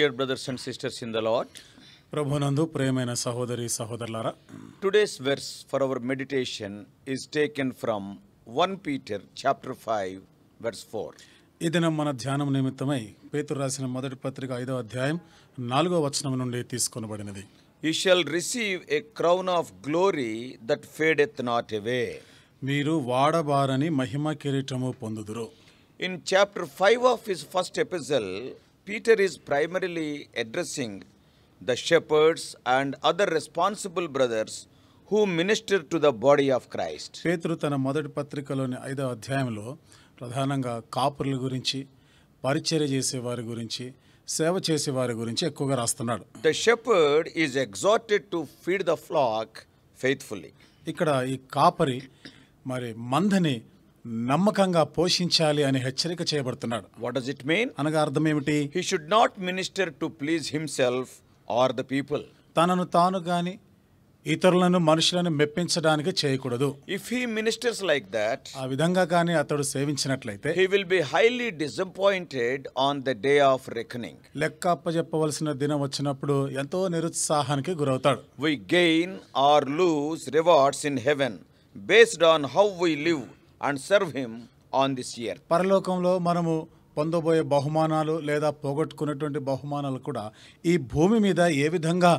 dear brothers and sisters in the Lord ప్రభునందు ప్రేమైన సహోదరి సహోదరులారా today's verse for our meditation is taken from one Peter chapter five verse four ఈ దినం మన ధ్యానం నిమిత్తమై పేతురు రాసిన మొదటి పత్రిక ఐదో అధ్యాయం నాలుగో వచనం నుండి తీసుకొనబడినది you shall receive a crown of glory that fadeth not away మీరు వాడబారని మహిమ కిరీటము పొందుదురు in chapter five of his first epistle Peter is primarily addressing the shepherds and other responsible brothers who minister to the body of Christ పేతురు తన మొదటి పత్రికలోని ఐదో అధ్యాయంలో ప్రధానంగా కాపుర్ల గురించి పరిచర్య చేసేవారి గురించి సేవ చేసేవారి గురించి ఎక్కువగా రాస్తున్నాడు the shepherd is exhorted to feed the flock faithfully ఇక్కడ ఈ కాపరి మరి మందని నమ్మకంగా పోషించాలి అని హెచ్చరిక చేయబడుతున్నాడు వాట్ డస్ ఇట్ మీన్ అనగా అర్థం ఏమిటి he should not minister to please himself or the people తనను తాను గాని ఇతరులను మనుషులను మెప్పించడానికి చేయకూడదు if he ministers like that ఆ విధంగా కానీ అతడు సేవించినట్లయితే he will be highly disappointed on the day of reckoning లెక్క అప్పచెప్పవలసిన దినం వచ్చినప్పుడు ఎంతో నిరుత్సాహానికి గురవుతాడు we gain or lose rewards in heaven based on how we live and serve him on this earth పరలోకంలో మనము పొందబోయే బహుమానాలు లేదా పోగొట్టుకున్నటువంటి బహుమానాలు కూడా ఈ భూమి మీద ఏ విధంగా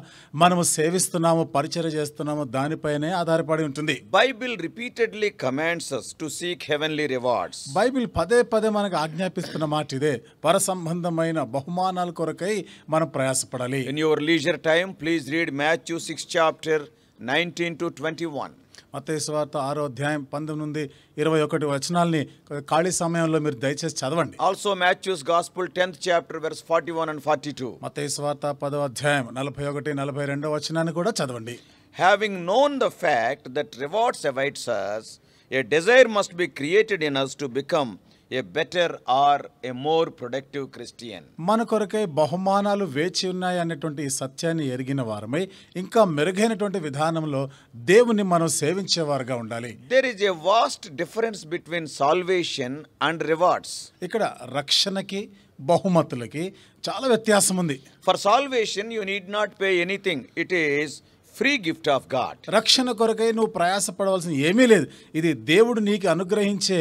మనము సేవిస్తున్నామో పరిచయం చేస్తున్నామో దానిపైనే ఆధారపడి ఉంటుంది Bible repeatedly commands to seek heavenly rewards Bible పదే పదే మనకు ఆజ్ఞాపిస్తున్న మాట ఇదే పర సంబంధమైన బహుమానాల కొరకై మనం ప్రయాసపడాలి in your leisure time please read Matthew six chapter nineteen to twenty one మతేశ్వార్త ఆరో అధ్యాయం పంతొమ్మిది నుండి ఇరవై ఒకటి వచనాల్ని ఖాళీ సమయంలో మీరు దయచేసి చదవండి also Matthew's gospel tenth chapter verse forty one and forty two మతేశ్వార్త పదో అధ్యాయం నలభై ఒకటి నలభై రెండో వచనాన్ని కూడా చదవండి having known the fact that rewards awaits us a desire must be created in us to become a better or a more productive Christian మన కొరకై బహుమానాలు వేచి ఉన్నాయి అనేటువంటి ఈ సత్యాన్ని ఎరిగిన వారమై ఇంకా మెరుగైనటువంటి విధానంలో దేవుని మనం సేవించేవారుగా ఉండాలి there is a vast difference between salvation and rewards ఇక్కడ రక్షణకి బహుమతులకి చాలా వ్యత్యాసం ఉంది for salvation you need not pay anything it is free gift of God రక్షణ కొరకై నువ్వు ప్రయాసపడవలసిన ఏమీ లేదు ఇది దేవుడు నీకు అనుగ్రహించే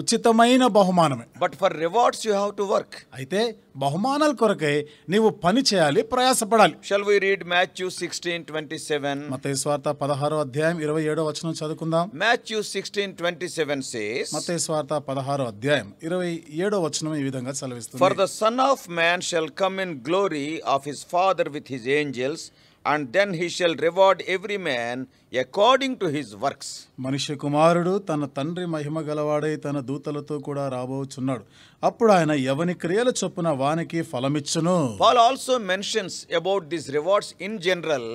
ఉచితమైన బహుమానమే but for rewards you have to work అయితే బహుమానాల కొరకై నీవు పని చేయాలి ప్రయాసపడాలి shall we read Matthew sixteen twenty seven 16వ అధ్యాయం ఇరవై ఏడో వచనం చదువుకుందాం Matthew sixteen twenty seven says మత్తయి స్వార్త పదహారో అధ్యాయం ఇరవై ఏడో వచనం ఈ విధంగా సెలవిస్తుంది for the son of man shall come in glory of his father with his angels and then he shall reward every man according to his works మనిషి కుమారుడు తన తండ్రి మహిమ గలవాడై తన దూతలతో కూడా రాబోచున్నాడు అప్పుడు ఆయన ఎవని క్రియల చొప్పున వానికి ఫలమిచ్చును వాళ్ళు also mentions about this rewards in general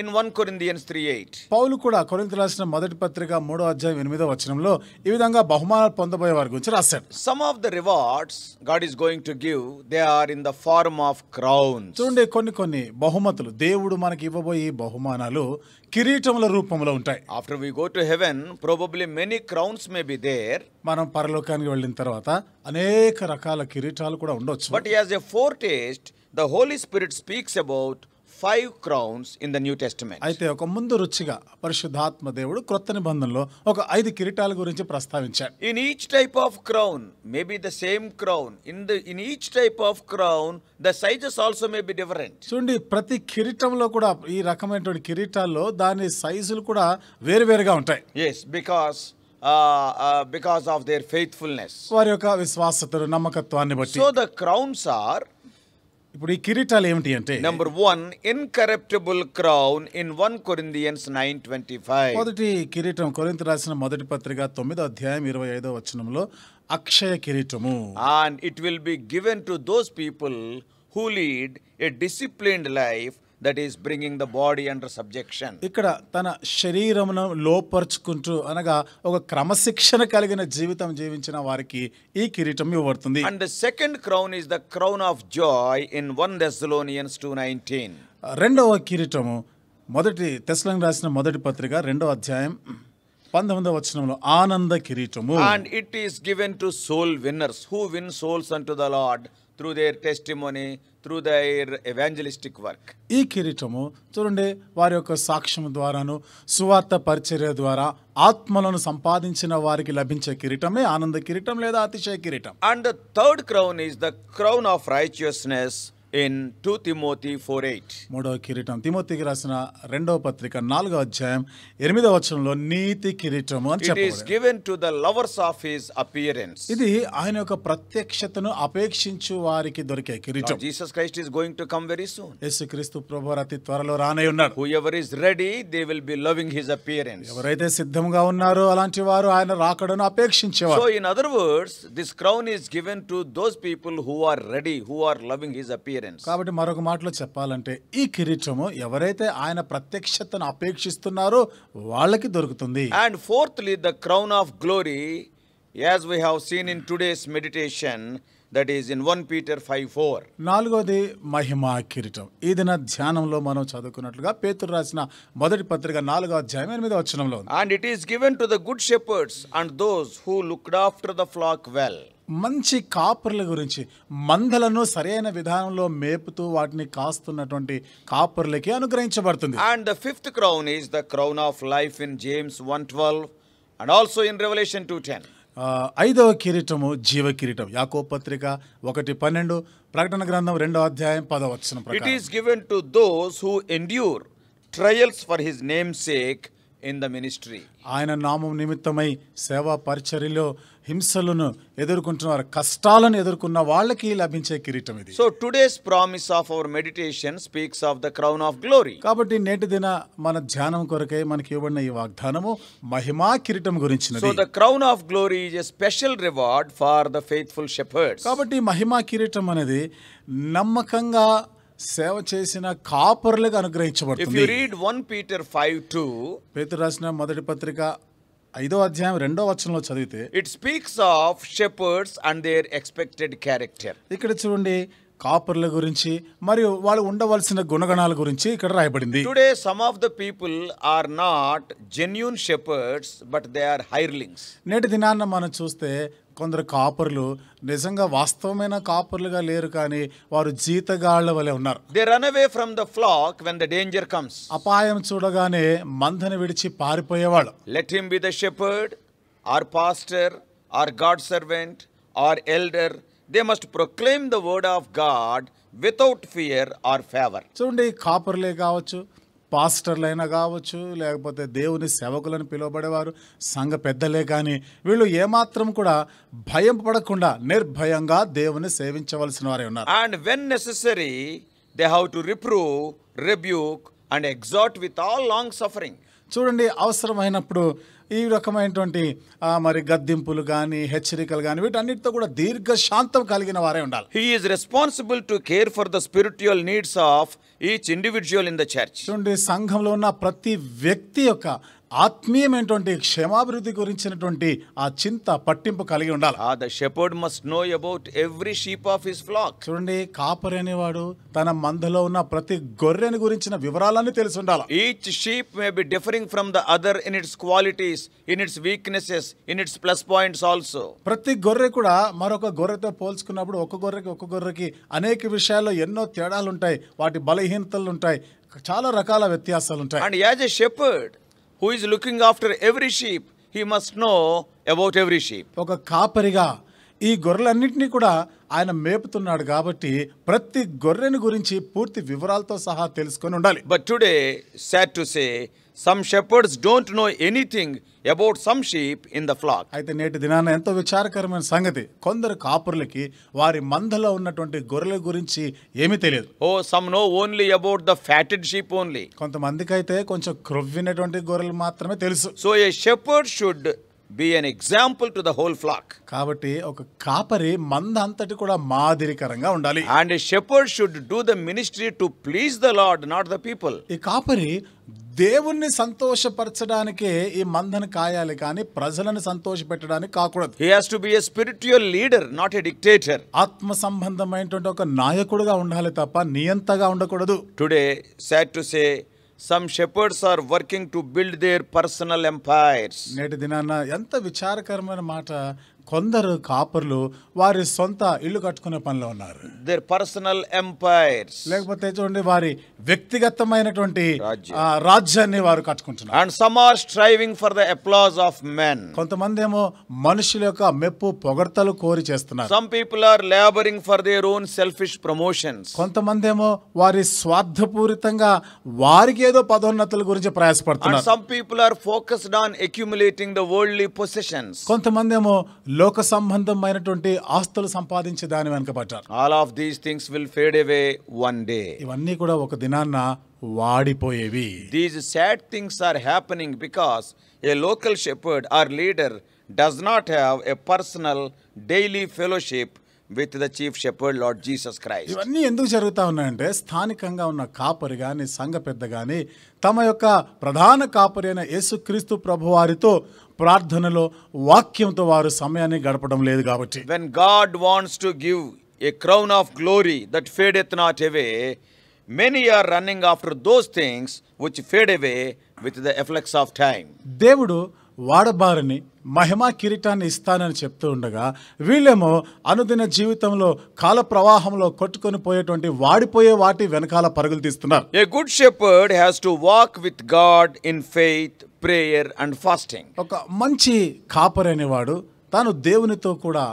in one Corinthians three eight పౌలు కూడా కొరింత రాసిన మొదటి పత్రిక మూడో అధ్యాయం ఎనిమిదో వచనంలో ఈ విధంగా బహుమానాలు పొందబోయే వారి గురించి రాశాడు some of the rewards God is going to give they are in the form of crown చూడండి కొన్ని కొన్ని బహుమతులు దేవుడు మనకి ఇవ్వబోయే బహుమానాలు కిరీటముల రూపంలో ఉంటాయి after we go to heaven probably many crowns may be there మనం పరలోకానికి వెళ్ళిన తర్వాత అనేక రకాల కిరీటాలు కూడా ఉండొచ్చు but as a foretaste the Holy Spirit speaks about five crowns in the New Testament అయితే ఒక ముందు రుచిగా పరిశుద్ధాత్మ దేవుడు క్రొత్త నిబంధనలో ఒక ఐదు కిరీటాల గురించి ప్రస్తావించాడు in each type of crown may be the same crown in the in each type of crown the sizes also may be different చూడండి ప్రతి కిరీటంలో కూడా ఈ రకమైనటువంటి కిరీటాల్లో దాని సైజులు కూడా వేరువేరుగా ఉంటాయి as because because of their faithfulness వారి యొక్క విశ్వాసతను నమ్మకత్వాన్ని బట్టి సో ద క్రౌన్స్ ఆర్ ఇప్పుడు ఈ కిరీటాలు ఏమిటి అంటే number one incorruptible crown in one Corinthians nine twenty five మొదటి కిరీటం కొరింత రాసిన మొదటి పత్రిక తొమ్మిదో అధ్యాయం ఇరవై ఐదో వచనంలో అక్షయ కిరీటము and it will be given to those people who lead a disciplined life that is bringing the body under subjection ఇక్కడ తన శరీరమును లోపరుచుకుంటూ అనగా ఒక క్రమశిక్షణ కలిగిన జీవితం జీవించిన వారికి ఈ కిరీటం ఇవ్వబడుతుంది and second crown is the crown of joy in one Thessalonians two nineteen రెండవ కిరీటము మొదటి తెస్లం రాసిన మొదటి పత్రిక రెండవ అధ్యాయం పంతొమ్మిదవ వచనంలో ఆనంద కిరీటము and it is given to soul winners who win souls unto the Lord through their testimony through their evangelistic work ఈ కిరీటము చూడండి వారి యొక్క సాక్ష్యం ద్వారాను సువార్త పరిచర్య ద్వారా ఆత్మలను సంపాదించిన వారికి లభించే కిరీటమే ఆనంద కిరీటం లేదా అతిశయ కిరీటం and third crown is the crown of righteousness in two Timothy four eight మూడవ కిరీటం తిమోతికి రాసిన రెండవ పత్రిక నాలుగో అధ్యాయం ఎనిమిదవ వచనంలో నీతి కిరీటం అని చెప్పారు given to the lovers of his appearance ఇది ఆయన యొక్క ప్రత్యక్షతను అపేక్షించు వారికి దొరికే కిరీటం Jesus Christ is going to come very soon యేసుక్రీస్తు ప్రభు అతి త్వరలో రానే ఉన్నాడు whoever is ready they will be loving his appearance ఎవరైతే సిద్ధంగా ఉన్నారో అలాంటి వారు ఆయన రాకడను అపేక్షించేవారు so in other words this crown is given to those people who are ready who are loving his appearance appearance కాబట్టి మరొక మాటలో చెప్పాలంటే ఈ కిరీటము ఎవరైతే ఆయన ప్రత్యక్షతను అపేక్షిస్తున్నారో వాళ్ళకి దొరుకుతుంది and fourthly the crown of glory as we have seen in today's meditation that is in one Peter five four నాలుగోది మహిమ కిరీటం ఈ దిన ధ్యానంలో మనం చదువుకున్నట్లుగా పేతురు రాసిన మొదటి పత్రిక నాలుగో అధ్యాయం ఎనిమిది వచనంలో and it is given to the good shepherds and those who looked after the flock well మంచి కాపర్ల గురించి మందలను సరైన విధానంలో మేపుతూ వాటిని కాస్తున్నటువంటి కాపర్లకి అనుగ్రహించబడుతుంది and the fifth crown is the crown of life in James one twelve and also in Revelation two ten ఐదవ కిరీటము జీవ కిరీటం యాకో పత్రిక ఒకటి పన్నెండు ప్రకటన గ్రంథం రెండో అధ్యాయం పదవచ్చిన it is given to those who endure trials for his name sake in the ministry ఆయన నామం నిమిత్తమై సేవా పరిచర్యలో హింసలను ఎదుర్కొంటున్నారు కష్టాలను ఎదుర్కొన్న వాళ్ళకి లభించే కిరీటం ఇది so today's promise of our meditation speaks of the crown of glory కాబట్టి నేటి దిన మన ధ్యానం కొరకై మనకి ఇవ్వబడిన ఈ వాగ్దానము మహిమా కిరీటం గురించినది so the crown of glory is a special reward for the faithful shepherds కాబట్టి మహిమా కిరీటం అనేది నమ్మకంగా సేవ చేసిన కాపర్లకు అనుగ్రహించబడుతుంది పీటర్ మొదటి పత్రిక ఐదో అధ్యాయం రెండో వచనంలో చదివితే it speaks of shepherds and their expected character ఇక్కడ చూడండి కాపర్ల గురించి మరియు వాళ్ళు ఉండవలసిన గుణగణాల గురించి ఇక్కడ రాయబడింది today some of the people are not genuine shepherds but they are hirelings నేటి దినాన్న మనం చూస్తే కొందరు కాపర్లు నిజంగా వాస్తవమైన కాపర్లుగా లేరు కానీ వారు జీతగాళ్ల వలె ఉన్నారు they run away from the flock when the danger comes అపాయం చూడగానే మందను విడిచి పారిపోయేవాళ్ళు let him be the shepherd or pastor or God servant or elder they must proclaim the word of God without fear or favour చూడండి కాపర్లే కావచ్చు పాస్టర్లైనా కావచ్చు లేకపోతే దేవుని సేవకులను పిలువబడేవారు సంఘ పెద్దలే కానీ వీళ్ళు ఏమాత్రం కూడా భయం పడకుండా నిర్భయంగా దేవుని సేవించవలసిన వారే ఉన్నారు and when necessary they how to reprove rebuke and exhort with all long suffering చూడండి అవసరమైనప్పుడు ఈ రకమైనటువంటి మరి గద్దింపులు కానీ హెచ్చరికలు కానీ వీటన్నిటితో కూడా దీర్ఘశాంతం కలిగిన వారే ఉండాలి he is responsible to care for the spiritual needs of each individual in the church సంఘంలో ఉన్న ప్రతి వ్యక్తి యొక్క ఆత్మీయమైనటువంటి క్షేమాభివృద్ధి గురించినటువంటి ఆ చింత పట్టింపు కలిగి ఉండాలి the shepherd must know about every sheep of his flock చూడండి కాపర్ అనేవాడు తన మందలో ఉన్న ప్రతి గొర్రెని గురించిన వివరాలన్నీ తెలిసి ఉండాలి each sheep may be differing from the other in its qualities in its weaknesses in its plus points also ప్రతి గొర్రె కూడా మరొక గొర్రెతో పోల్చుకున్నప్పుడు ఒక గొర్రెకి ఒక గొర్రెకి అనేక విషయాల్లో ఎన్నో తేడాలు ఉంటాయి వాటి బలహీనతలు ఉంటాయి చాలా రకాల వ్యత్యాసాలు ఉంటాయి and as a shepherd who is looking after every sheep he must know about every sheep ఒక కాపరిగా ఈ గొర్రెలన్నింటినీ కూడా ఆయన మేపుతున్నాడు కాబట్టి ప్రతి గొర్రెని గురించి పూర్తి వివరాలతో సహా తెలుసుకొని ఉండాలి but today sad to say some shepherds don't know anything about some sheep in the flock అయితే నేటి దినాన ఎంతో విచారకరమైన సంగతి కొందరు కాపురులకి వారి మందలో ఉన్నటువంటి గొర్రెల గురించి ఏమీ తెలియదు oh some know only about the fatted sheep only కొంతమందికి అయితే కొంచెం క్రొవ్వినటువంటి గొర్రెలు మాత్రమే తెలుసు so a shepherd should be an example to the whole flock కాబట్టి ఒక కాపరి మంద అంతటి కూడా మాదిరికరంగా ఉండాలి and shepherd should do the ministry to please the Lord not the people ఈ కాపరి దేవుణ్ణి సంతోషపరచడానికే ఈ మందను కాయాలి కానీ ప్రజలను సంతోషపెట్టడానికి కాకూడదు he has to be a spiritual leader not a dictator ఆత్మ సంబంధమైనటువంటి ఒక నాయకుడుగా ఉండాలి తప్ప నియంతగా ఉండకూడదు today sad to say some shepherds are working to build their personal empires నేటి దినాన ఎంత విచారకరమైన మాట కొందరు కాపర్లు వారి సొంత ఇల్లు కట్టుకునే పనిలో ఉన్నారు దేర్ పర్సనల్ ఎంపైర్స్ లేకపోతే చూడండి వారి వ్యక్తిగతమైనటువంటి రాజ్యాన్ని వారు కట్టుకుంటున్నారు and some are striving for the applause of men కొంతమంది ఏమో మనుషుల యొక్క మెప్పు పొగడ్తలు కోరి చేస్తున్నారు some people are labouring for their own selfish promotions కొంతమంది ఏమో వారి స్వార్థపూరితంగా వారికి ఏదో పదోన్నతుల గురించి ప్రయాసపడుతున్నారు some people are focused on accumulating the worldly possessions కొంతమంది ఏమో లోక సంబంధమైనటువంటి ఆస్తులు సంపాదించే దాని వెనక పట్టారు all of these things will fade away one day ఇవన్నీ కూడా ఒక దినాన్న వాడిపోయేవి these sad things are happening because a local shepherd or leader does not have a personal daily fellowship with the chief shepherd Lord Jesus Christ ఇవన్నీ ఎందుకు జరుగుతూ ఉన్నాయంటే స్థానికంగా ఉన్న కాపరి కానీ సంఘ పెద్ద కానీ తమ యొక్క ప్రధాన కాపరి అయిన యేసుక్రీస్తు ప్రభు వారితో ప్రార్థనలో వాక్యంతో వారు సమయాన్ని గడపడం లేదు కాబట్టి when God wants to give a crown of glory that fadeth not away many are running after those things which fade away with the efflux of time దేవుడు వాడబారిని మహిమా కిరీటాన్ని ఇస్తానని చెప్తూ ఉండగా వీళ్ళేమో అనుదిన జీవితంలో కాల ప్రవాహంలో కొట్టుకొని పోయేటువంటి వాడిపోయే వాటి వెనకాల పరుగులు తీస్తున్నారు a good shepherd has to walk with God in faith prayer and fasting ఒక మంచి కాపర్ అనేవాడు తాను దేవునితో కూడా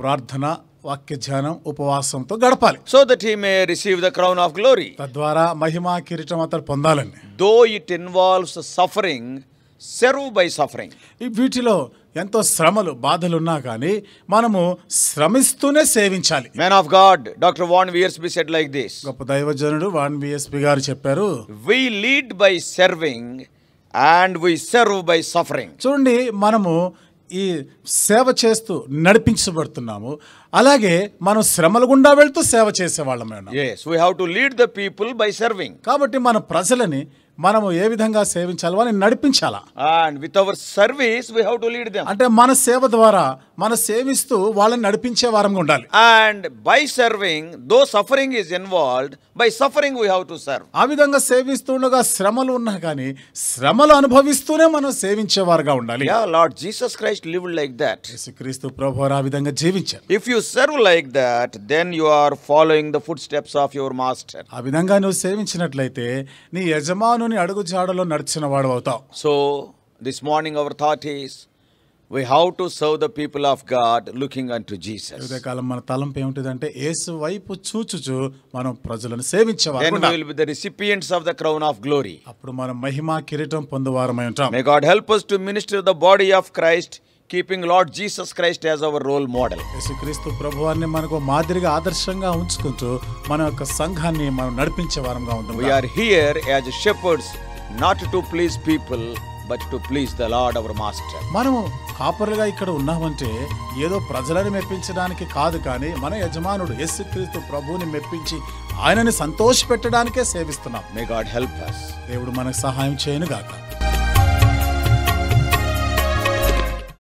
ప్రార్థన వాక్య ధ్యానం ఉపవాసంతో గడపాలి so that he may receive the crown of glory తద్వారా మహిమా కిరీటం అతను పొందాలని though it involves suffering serve by suffering వీటిలో ఎంతో శ్రమలు బాధలు ఉన్నా కానీ మనము శ్రమిస్తూనే సేవించాలి man of God doctor Van VSP said like this గొప్ప దైవజనుడు వాన్ విఎస్పి గారు చెప్పారు we lead by serving and we serve by suffering చూడండి మనము ఈ సేవ చేస్తూ నడిపించబడుతున్నాము అలాగే మనం శ్రమల గుండా వెళ్తూ సేవ చేసే మేడం as we have to lead the people by serving కాబట్టి మన ప్రజలని మనము ఏ విధంగా సేవించాలి వాళ్ళని నడిపించాలా and with our service we how to lead them అంటే మన సేవ ద్వారా మన సేవిస్తూ వాళ్ళని నడిపించే వారంగా ఉండాలి and by serving though suffering is involved by suffering we how to serve ఆ విధంగా సేవిస్తుండగా శ్రమలు ఉన్నా కానీ శ్రమలు అనుభవిస్తూనే మనం సేవించే వారుగా ఉండాలి yeah Lord Jesus Christ lived like that యేసుక్రీస్తు ప్రభు ఆ విధంగా జీవించారు if you serve like that then you are following the footsteps of your master ఆ విధంగా నువ్వు సేవించినట్లయితే నీ యజమాను దేవుని అడుగు జాడలో నడిచిన వాడు అవుతావు so this morning our thought is we how to serve the people of God looking unto Jesus కాలం మన తలంపు ఏముంటుందంటే యేసు వైపు చూచుచు మనం ప్రజలను సేవించేవారు will be the recipients of the crown of glory అప్పుడు మనం మహిమా కిరీటం పొందువారమై ఉంటాం may God help us to minister the body of Christ keeping Lord Jesus Christ as our role model యేసుక్రీస్తు ప్రభువారిని మనకు మాదిరిగా ఆదర్శంగా ఉంచుకుంటూ మన యొక్క సంఘాన్ని మనం నడిపించే వారంగా ఉంటాం we are here as shepherds not to please people but to please the Lord our master మనము కాపర్లుగా ఇక్కడ ఉన్నామంటే ఏదో ప్రజలను మెప్పించడానికి కాదు కానీ మన యజమానుడు యేసుక్రీస్తు ప్రభువుని మెప్పించి ఆయనని సంతోషపెట్టడానికే సేవిస్తున్నాం మే గాడ్ హెల్ప్ అస్ దేవుడు మనకు సహాయం చేయను గాక